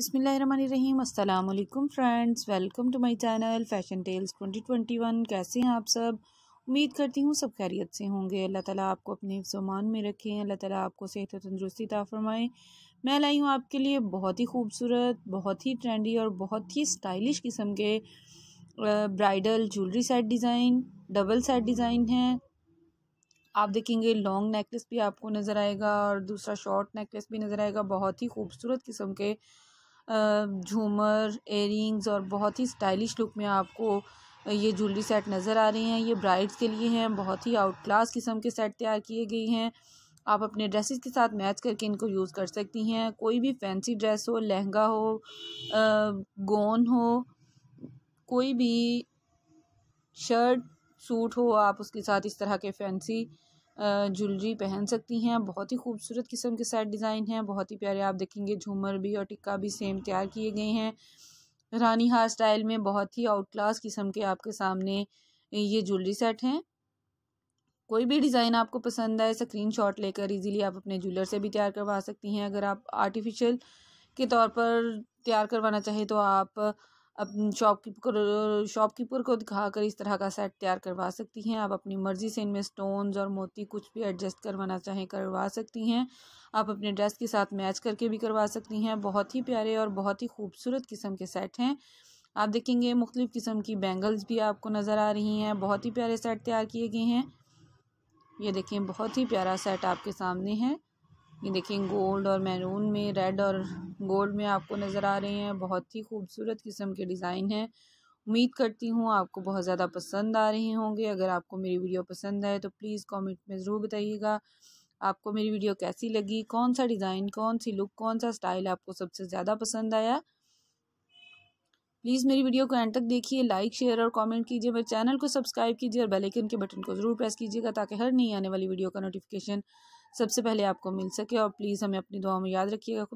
अस्सलाम अल्लाम friends welcome to my channel fashion tales 2021 कैसे हैं आप सब उम्मीद करती हूँ सब खैरियत से होंगे अल्लाह ताला आपको अपने सामान में रखें अल्लाह ताला आपको सेहत और तंदरुस्ती ता फरमाए मैं लाई हूँ आपके लिए बहुत ही खूबसूरत बहुत ही ट्रेंडी और बहुत ही स्टाइलिश किस्म के bridal jewellery set design double set design है आप देखेंगे लॉन्ग नेकलेस भी आपको नज़र आएगा और दूसरा शॉर्ट नेकलेस भी नज़र आएगा बहुत ही खूबसूरत किस्म के झूमर एयरिंग्स और बहुत ही स्टाइलिश लुक में आपको ये ज्वेलरी सेट नज़र आ रही हैं ये ब्राइड्स के लिए हैं बहुत ही आउट क्लास किस्म के सेट तैयार किए गए हैं आप अपने ड्रेसेस के साथ मैच करके इनको यूज़ कर सकती हैं कोई भी फैंसी ड्रेस हो लहंगा हो गोन हो कोई भी शर्ट सूट हो आप उसके साथ इस तरह के फैंसी ज्वेलरी पहन सकती हैं बहुत ही खूबसूरत किस्म के सेट डिज़ाइन हैं बहुत ही प्यारे आप देखेंगे झूमर भी और टिक्का भी सेम तैयार किए गए हैं रानी हार स्टाइल में बहुत ही आउट क्लास किस्म के आपके सामने ये ज्वेलरी सेट हैं कोई भी डिज़ाइन आपको पसंद आए स्क्रीन शॉट लेकर ईजिली आप अपने ज्वेलर से भी तैयार करवा सकती हैं अगर आप आर्टिफिशियल के तौर पर तैयार करवाना चाहें तो आप अब शॉपकीपर शॉपकीपर को दिखाकर इस तरह का सेट तैयार करवा सकती हैं आप अपनी मर्ज़ी से इनमें स्टोन्स और मोती कुछ भी एडजस्ट करवाना चाहें करवा सकती हैं आप अपने ड्रेस के साथ मैच करके भी करवा सकती हैं बहुत ही प्यारे और बहुत ही खूबसूरत किस्म के सेट हैं आप देखेंगे मुख्तलिफ़ किस्म की बैंगल्स भी आपको नज़र आ रही हैं बहुत ही प्यारे सेट तैयार किए गए हैं ये देखें बहुत ही प्यारा सेट आपके सामने है ये देखें गोल्ड और मैरून में रेड और गोल्ड में आपको नज़र आ रहे हैं बहुत ही खूबसूरत किस्म के डिज़ाइन हैं उम्मीद करती हूँ आपको बहुत ज़्यादा पसंद आ रहे होंगे अगर आपको मेरी वीडियो पसंद आए तो प्लीज़ कमेंट में ज़रूर बताइएगा आपको मेरी वीडियो कैसी लगी कौन सा डिज़ाइन कौन सी लुक कौन सा स्टाइल आपको सबसे ज़्यादा पसंद आया प्लीज़ मेरी वीडियो को एंड तक देखिए लाइक शेयर और कमेंट कीजिए मेरे चैनल को सब्सक्राइब कीजिए और बेल आइकन के बटन को ज़रूर प्रेस कीजिएगा ताकि हर नई आने वाली वीडियो का नोटिफिकेशन सबसे पहले आपको मिल सके और प्लीज़ हमें अपनी दुआ में याद रखिएगा